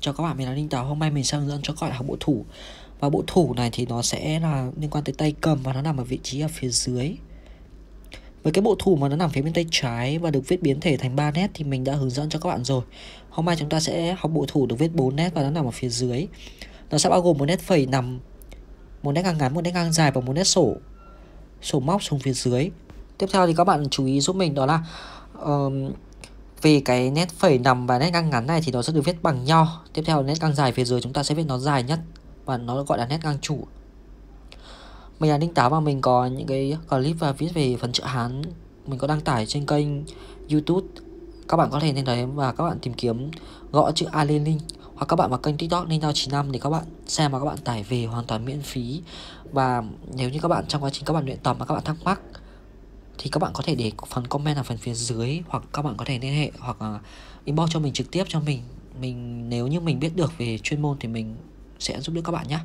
cho các bạn mình là linh tàu hôm nay mình sẽ hướng dẫn cho các bạn học bộ thủ và bộ thủ này thì nó sẽ là liên quan tới tay cầm và nó nằm ở vị trí ở phía dưới với cái bộ thủ mà nó nằm phía bên tay trái và được viết biến thể thành 3 nét thì mình đã hướng dẫn cho các bạn rồi hôm nay chúng ta sẽ học bộ thủ được viết 4 nét và nó nằm ở phía dưới nó sẽ bao gồm một nét phẩy nằm một nét ngang ngắn một nét ngang dài và một nét sổ sổ móc xuống phía dưới tiếp theo thì các bạn chú ý giúp mình đó là uh, vì cái nét phẩy nằm và nét ngang ngắn này thì nó sẽ được viết bằng nhau tiếp theo nét ngang dài phía dưới chúng ta sẽ viết nó dài nhất và nó gọi là nét ngang chủ mình là Ninh Táo và mình có những cái clip và viết về phần chữ Hán mình có đăng tải trên kênh YouTube các bạn có thể lên đấy và các bạn tìm kiếm gõ chữ A lên link hoặc các bạn vào kênh tiktok ninh chín năm thì các bạn xem và các bạn tải về hoàn toàn miễn phí và nếu như các bạn trong quá trình các bạn luyện tập mà các bạn thắc mắc thì các bạn có thể để phần comment ở phần phía dưới hoặc các bạn có thể liên hệ hoặc uh, inbox cho mình trực tiếp cho mình mình nếu như mình biết được về chuyên môn thì mình sẽ giúp đỡ các bạn nhé